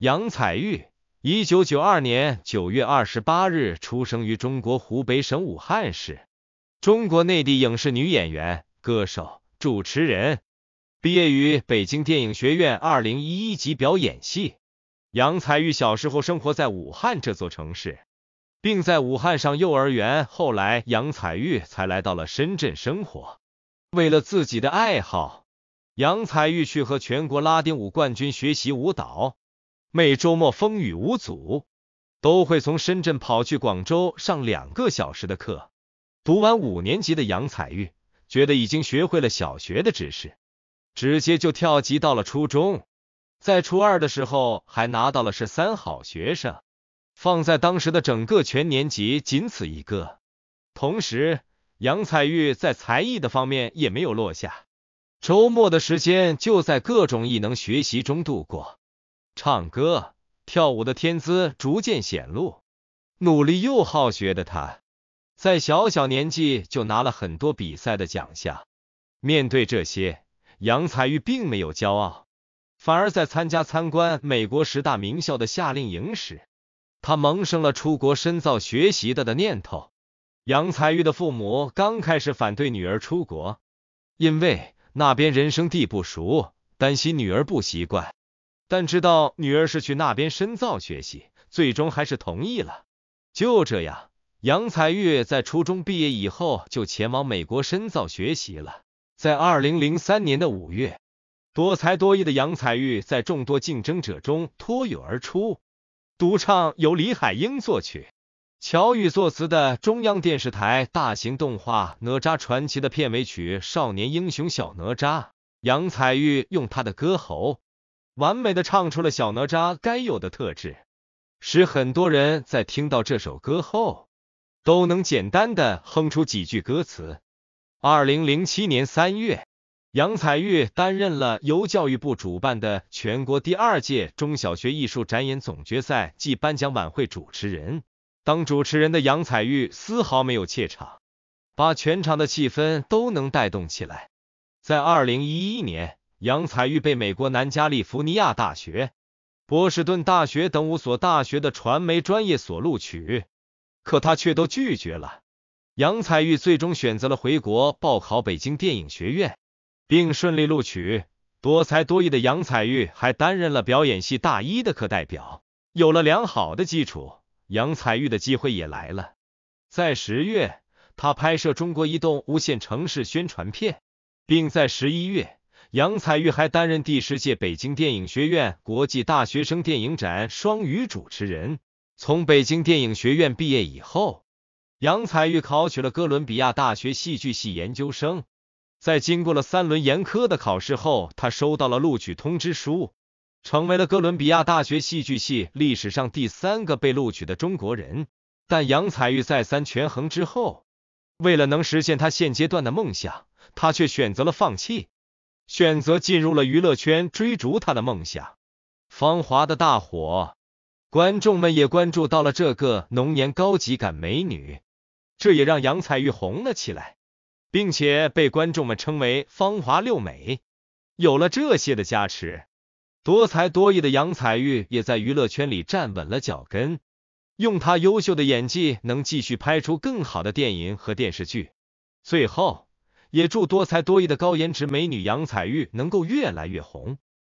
杨采钰，一九九二年九月二十八日出生于中国湖北省武汉市，中国内地影视女演员、歌手、主持人，毕业于北京电影学院二零一一级表演系。杨采钰小时候生活在武汉这座城市，并在武汉上幼儿园。后来，杨采钰才来到了深圳生活。为了自己的爱好，杨采钰去和全国拉丁舞冠军学习舞蹈。每周末风雨无阻，都会从深圳跑去广州上两个小时的课。读完五年级的杨彩玉觉得已经学会了小学的知识，直接就跳级到了初中。在初二的时候，还拿到了是三好学生，放在当时的整个全年级仅此一个。同时，杨彩玉在才艺的方面也没有落下，周末的时间就在各种异能学习中度过。唱歌、跳舞的天资逐渐显露，努力又好学的他，在小小年纪就拿了很多比赛的奖项。面对这些，杨彩玉并没有骄傲，反而在参加参观美国十大名校的夏令营时，他萌生了出国深造学习的的念头。杨彩玉的父母刚开始反对女儿出国，因为那边人生地不熟，担心女儿不习惯。但知道女儿是去那边深造学习，最终还是同意了。就这样，杨采钰在初中毕业以后就前往美国深造学习了。在2003年的五月，多才多艺的杨采钰在众多竞争者中脱颖而出，独唱由李海英作曲、乔羽作词的中央电视台大型动画《哪吒传奇》的片尾曲《少年英雄小哪吒》，杨采钰用她的歌喉。完美的唱出了小哪吒该有的特质，使很多人在听到这首歌后都能简单的哼出几句歌词。二零零七年三月，杨采钰担任了由教育部主办的全国第二届中小学艺术展演总决赛暨颁奖晚会主持人。当主持人的杨采钰丝毫没有怯场，把全场的气氛都能带动起来。在二零一一年。杨采钰被美国南加利福尼亚大学、波士顿大学等五所大学的传媒专业所录取，可他却都拒绝了。杨采钰最终选择了回国报考北京电影学院，并顺利录取。多才多艺的杨采钰还担任了表演系大一的课代表。有了良好的基础，杨采钰的机会也来了。在十月，他拍摄中国移动无线城市宣传片，并在十一月。杨采钰还担任第十届北京电影学院国际大学生电影展双语主持人。从北京电影学院毕业以后，杨采钰考取了哥伦比亚大学戏剧系研究生。在经过了三轮严苛的考试后，他收到了录取通知书，成为了哥伦比亚大学戏剧系历史上第三个被录取的中国人。但杨采钰再三权衡之后，为了能实现他现阶段的梦想，他却选择了放弃。选择进入了娱乐圈，追逐她的梦想。芳华的大火，观众们也关注到了这个浓颜高级感美女，这也让杨采钰红了起来，并且被观众们称为“芳华六美”。有了这些的加持，多才多艺的杨采钰也在娱乐圈里站稳了脚跟，用她优秀的演技能继续拍出更好的电影和电视剧。最后。也祝多才多艺的高颜值美女杨采钰能够越来越红。